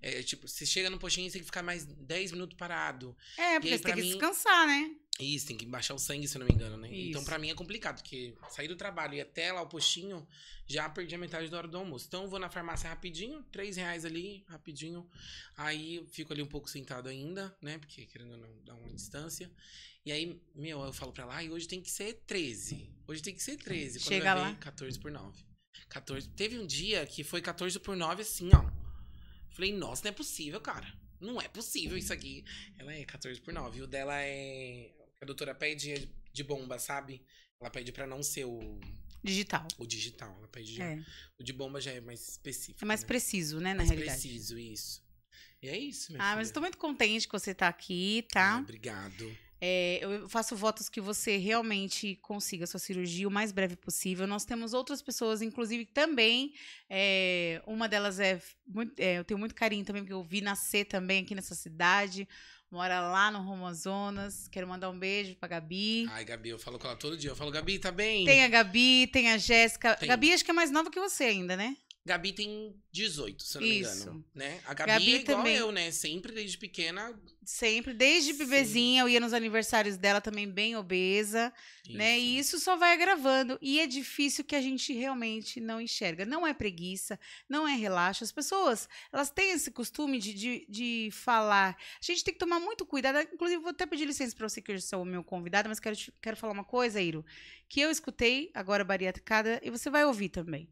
Speaker 4: É, tipo, você chega no postinho e tem que ficar mais 10 minutos parado. É, porque aí, você tem mim, que descansar, né? Isso, tem que baixar o sangue, se eu não me engano, né? Então, isso. Então, para mim é complicado, porque sair do trabalho e até lá o postinho, já perdi a metade da hora do almoço. Então, eu vou na farmácia rapidinho, três reais ali, rapidinho. Aí, fico ali um pouco sentado ainda, né? Porque querendo não, dá uma distância. E aí, meu, eu falo pra lá, e hoje tem que ser 13. Hoje tem que ser 13. Quando Chega eu lá. 14 por 9. 14. Teve um dia que foi 14 por 9 assim, ó. Falei, nossa, não é possível, cara. Não é possível isso aqui. Ela é 14 por 9. o dela é a doutora pede de bomba, sabe? Ela pede para não ser o. Digital. O digital, ela pede é. O de bomba já é mais específico. É mais né? preciso,
Speaker 2: né, na mais realidade. preciso,
Speaker 4: isso. E é isso, minha Ah, filha. mas eu tô
Speaker 2: muito contente que você tá aqui, tá? Ah,
Speaker 4: obrigado.
Speaker 2: É, eu faço votos que você realmente consiga a sua cirurgia o mais breve possível. Nós temos outras pessoas, inclusive, também. É, uma delas é, muito, é, Eu tenho muito carinho também, porque eu vi nascer também aqui nessa cidade mora lá no Zonas Quero mandar um beijo pra Gabi.
Speaker 4: Ai, Gabi, eu falo com ela todo dia. Eu falo, Gabi, tá bem? Tem a
Speaker 2: Gabi, tem a Jéssica. Gabi, acho que é mais nova que você ainda, né?
Speaker 4: Gabi tem 18, se eu não Isso. me engano. Né? A Gabi, Gabi é igual também. eu, né? Sempre, desde pequena.
Speaker 2: Sempre, desde bebezinha, eu ia nos aniversários dela também bem obesa, isso. né? E isso só vai agravando. E é difícil que a gente realmente não enxerga. Não é preguiça, não é relaxo. As pessoas, elas têm esse costume de, de, de falar. A gente tem que tomar muito cuidado. Inclusive, vou até pedir licença para você que hoje sou é o meu convidado, mas quero, quero falar uma coisa, Iro, que eu escutei agora bariatricada e você vai ouvir também.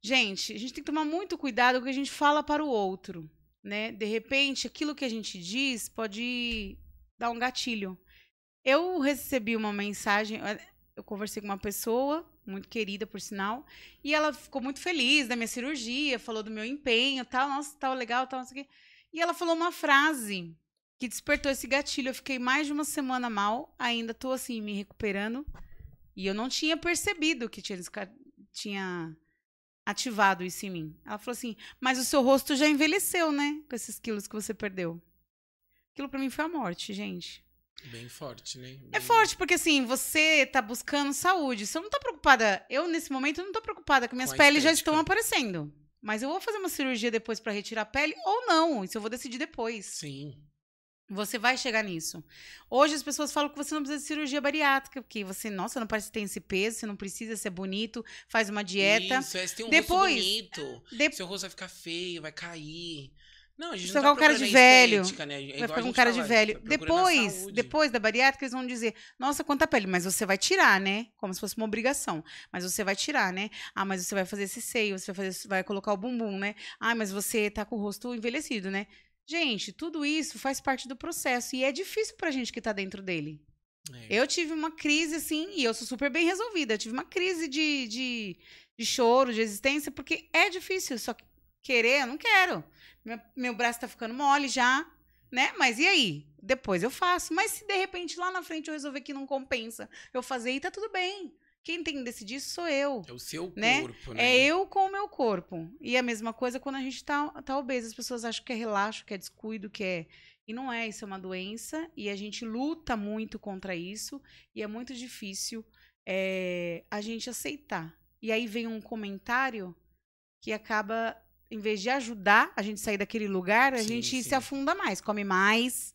Speaker 2: Gente, a gente tem que tomar muito cuidado com o que a gente fala para o outro, né? De repente, aquilo que a gente diz pode dar um gatilho. Eu recebi uma mensagem, eu conversei com uma pessoa, muito querida por sinal, e ela ficou muito feliz da minha cirurgia, falou do meu empenho, tal, nossa, tal legal, tal, não sei o quê. E ela falou uma frase que despertou esse gatilho. Eu fiquei mais de uma semana mal, ainda tô assim me recuperando, e eu não tinha percebido que tinha tinha ativado isso em mim. Ela falou assim: Mas o seu rosto já envelheceu, né? Com esses quilos que você perdeu. Aquilo para mim foi a morte, gente.
Speaker 4: Bem forte, né? É Bem... É
Speaker 2: forte, porque assim, você tá buscando saúde. Você não tá preocupada. Eu, nesse momento, não tô preocupada, que minhas peles já estão aparecendo. Mas eu vou fazer uma cirurgia depois para retirar a pele ou não. Isso eu vou decidir depois. Sim. Você vai chegar nisso. Hoje as pessoas falam que você não precisa de cirurgia bariátrica, porque você, nossa, não parece que tem esse peso, você não precisa ser bonito, faz uma dieta. Isso, é, você tem um Depois, rosto
Speaker 4: bonito, de... seu rosto vai ficar feio, vai cair. Não, a gente vai tá ficar com cara de velho. Estética, né? é vai ficar com cara fala, tá de velho. Depois,
Speaker 2: depois da bariátrica, eles vão dizer: nossa, quanta pele, mas você vai tirar, né? Como se fosse uma obrigação. Mas você vai tirar, né? Ah, mas você vai fazer esse seio, você vai, fazer, vai colocar o bumbum, né? Ah, mas você tá com o rosto envelhecido, né? Gente, tudo isso faz parte do processo e é difícil pra gente que tá dentro dele. É. Eu tive uma crise, assim, e eu sou super bem resolvida. Eu tive uma crise de, de, de choro, de existência, porque é difícil. Só querer, eu não quero. Meu, meu braço tá ficando mole já, né? Mas e aí? Depois eu faço. Mas se de repente lá na frente eu resolver que não compensa eu fazer, e tá tudo bem quem tem que decidir sou eu. É
Speaker 4: o seu né? corpo, né? É
Speaker 2: eu com o meu corpo. E a mesma coisa quando a gente tá, tá obeso. As pessoas acham que é relaxo, que é descuido, que é. E não é, isso é uma doença e a gente luta muito contra isso e é muito difícil é, a gente aceitar. E aí vem um comentário que acaba, em vez de ajudar a gente sair daquele lugar, a sim, gente sim. se afunda mais, come mais,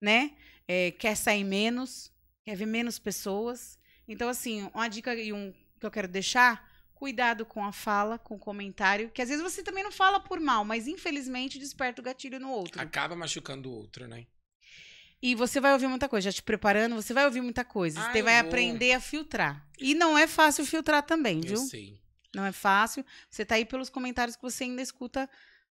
Speaker 2: né? É, quer sair menos, quer ver menos pessoas. Então, assim, uma dica e um que eu quero deixar cuidado com a fala, com o comentário, que às vezes você também não fala por mal, mas infelizmente desperta o gatilho no outro.
Speaker 4: Acaba machucando o outro, né?
Speaker 2: E você vai ouvir muita coisa, já te preparando, você vai ouvir muita coisa. Ai, você vai amor. aprender a filtrar. E não é fácil filtrar também, viu? Eu sei. Não é fácil. Você tá aí pelos comentários que você ainda escuta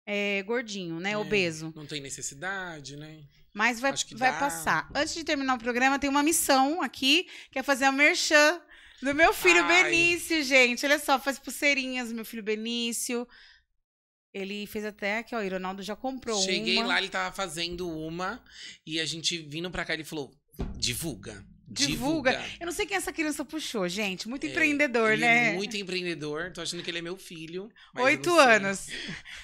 Speaker 2: é,
Speaker 4: gordinho, né? É, Obeso. Não tem necessidade, né? Mas vai, vai passar.
Speaker 2: Antes de terminar o programa, tem uma missão aqui, que é fazer a merchan do meu filho Ai. Benício, gente. Olha só, faz pulseirinhas, meu filho Benício. Ele fez até aqui, ó, o Ironaldo já comprou Cheguei uma. lá, ele
Speaker 4: tava fazendo uma, e a gente vindo pra cá, ele falou, divulga. Divulga. divulga.
Speaker 2: Eu não sei quem essa criança puxou, gente. Muito é, empreendedor, é né? É muito
Speaker 4: empreendedor. Tô achando que ele é meu filho. Oito anos.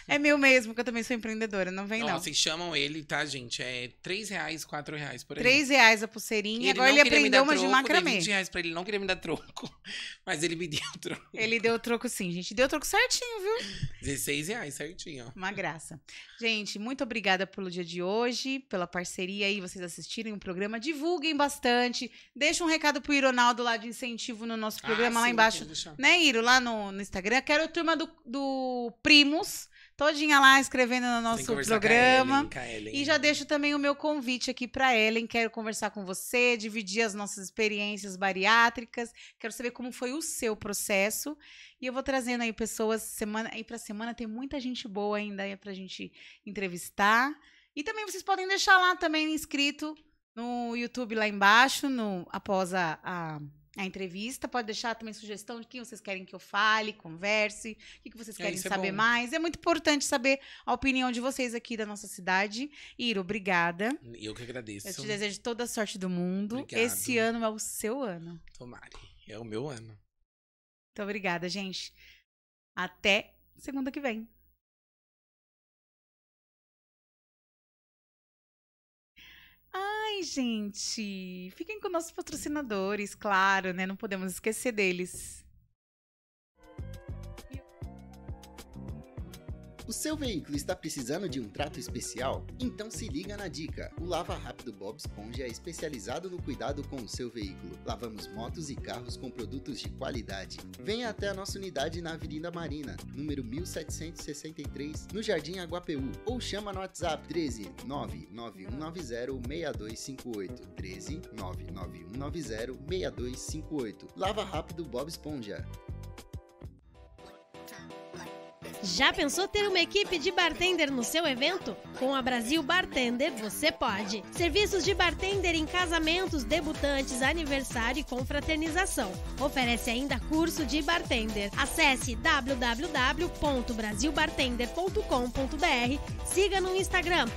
Speaker 2: É meu mesmo, que eu também sou empreendedora. Não vem, não. não. Vocês
Speaker 4: chamam ele, tá, gente? É três reais, quatro reais por aí. Três reais
Speaker 2: a pulseirinha. Ele Agora ele aprendeu uma de macramê. Eu
Speaker 4: reais pra ele. Não queria me dar troco, mas ele me deu troco.
Speaker 2: Ele deu troco sim, gente. Deu troco certinho, viu?
Speaker 4: 16 reais, certinho.
Speaker 2: Uma graça. Gente, muito obrigada pelo dia de hoje, pela parceria aí, vocês assistirem o programa. Divulguem bastante Deixa um recado pro Ironaldo lá de incentivo no nosso ah, programa ah, lá embaixo. Né, Iro? Lá no, no, Instagram. Quero a turma do, do Primos todinha lá escrevendo no nosso programa. Com a Ellen, com a Ellen. E já deixo também o meu convite aqui para Ellen. Quero conversar com você, dividir as nossas experiências bariátricas. Quero saber como foi o seu processo. E eu vou trazendo aí pessoas semana aí para semana. Tem muita gente boa ainda para a gente entrevistar. E também vocês podem deixar lá também inscrito no YouTube lá embaixo, no, após a, a, a, entrevista. Pode deixar também sugestão de quem vocês querem que eu fale, converse, o que, vocês é, querem é, saber é mais. É muito importante saber a opinião de vocês aqui da nossa cidade. Iro, obrigada.
Speaker 4: Eu que agradeço. Eu te desejo
Speaker 2: toda a sorte do mundo. Obrigado. Esse ano é o seu ano.
Speaker 4: Tomari, É o meu ano.
Speaker 2: Muito obrigada, gente. Até segunda que vem. gente, fiquem com nossos patrocinadores, claro, né? Não podemos esquecer deles.
Speaker 3: O seu veículo está precisando de um trato especial? Então se liga na dica. O Lava Rápido Bob Esponja é especializado no cuidado com o seu veículo. Lavamos motos e carros com produtos de qualidade. Venha até a nossa unidade na Avenida Marina, número 1763, no Jardim Aguapeu, ou chama no WhatsApp 13 99190 6258 13 99190 6258. Lava Rápido Bob Esponja.
Speaker 1: Já pensou ter uma equipe de bartender no seu evento? Com a Brasil Bartender você pode. Serviços de bartender em casamentos, debutantes, aniversário e confraternização. Oferece ainda curso de bartender. Acesse www.brasilbartender.com.br, siga no Instagram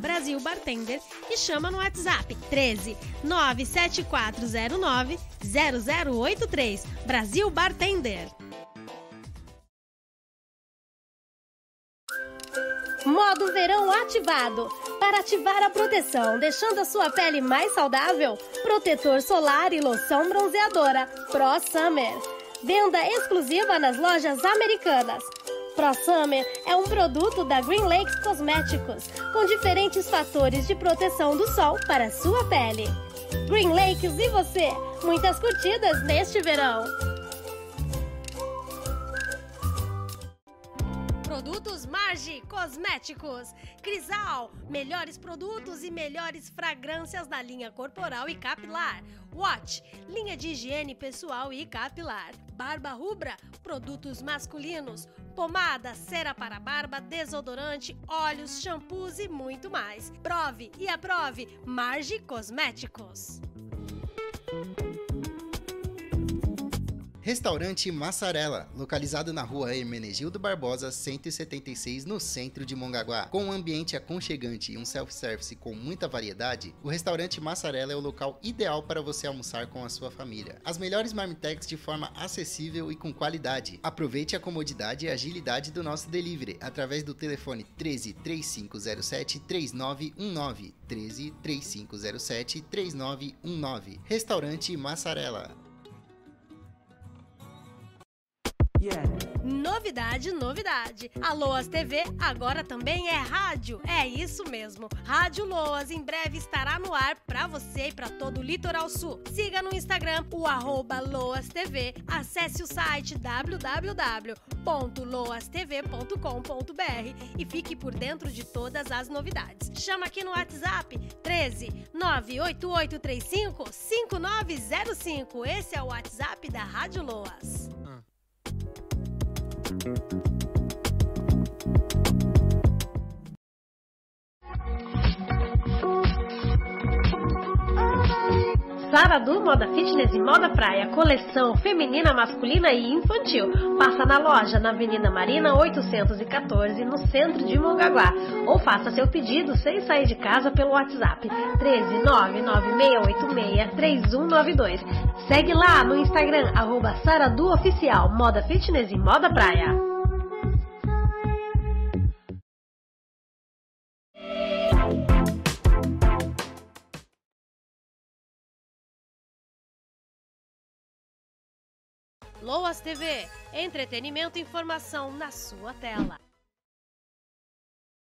Speaker 1: @brasilbartender e chama no WhatsApp 13 97409 0083 Brasil Bartender. Modo verão ativado. Para ativar a proteção, deixando a sua pele mais saudável, protetor solar e loção bronzeadora Pro Summer. Venda exclusiva nas lojas americanas. Pro Summer é um produto da Green Lakes Cosméticos, com diferentes fatores de proteção do sol para a sua pele. Green Lakes e você, muitas curtidas neste verão! Produtos Marge Cosméticos. Crisal, melhores produtos e melhores fragrâncias da linha corporal e capilar. Watch, linha de higiene pessoal e capilar. Barba Rubra, produtos masculinos, pomada, cera para barba, desodorante, óleos, shampoos e muito mais. Prove e aprove Marge Cosméticos.
Speaker 3: Restaurante Massarela, localizado na rua Hermenegildo Barbosa, 176, no centro de Mongaguá. Com um ambiente aconchegante e um self-service com muita variedade, o restaurante Massarela é o local ideal para você almoçar com a sua família. As melhores marmitex de forma acessível e com qualidade. Aproveite a comodidade e agilidade do nosso delivery através do telefone 13 3507 3919 13 3507 3919. Restaurante Massarela.
Speaker 1: Yeah. Novidade, novidade. A Loas TV agora também é rádio. É isso mesmo. Rádio Loas em breve estará no ar para você e para todo o Litoral Sul. Siga no Instagram o arroba Loas TV. Acesse o site www.loastv.com.br e fique por dentro de todas as novidades. Chama aqui no WhatsApp 13 988355905. 5905. Esse é o WhatsApp da Rádio Loas. thank you Saradu Moda Fitness e Moda Praia, coleção feminina, masculina e infantil. Passa na loja na Avenida Marina 814, no centro de Mongaguá. Ou faça seu pedido sem sair de casa pelo WhatsApp 13996863192. Segue lá no Instagram, arroba Oficial, Moda Fitness e Moda Praia. TV, entretenimento e informação na sua tela.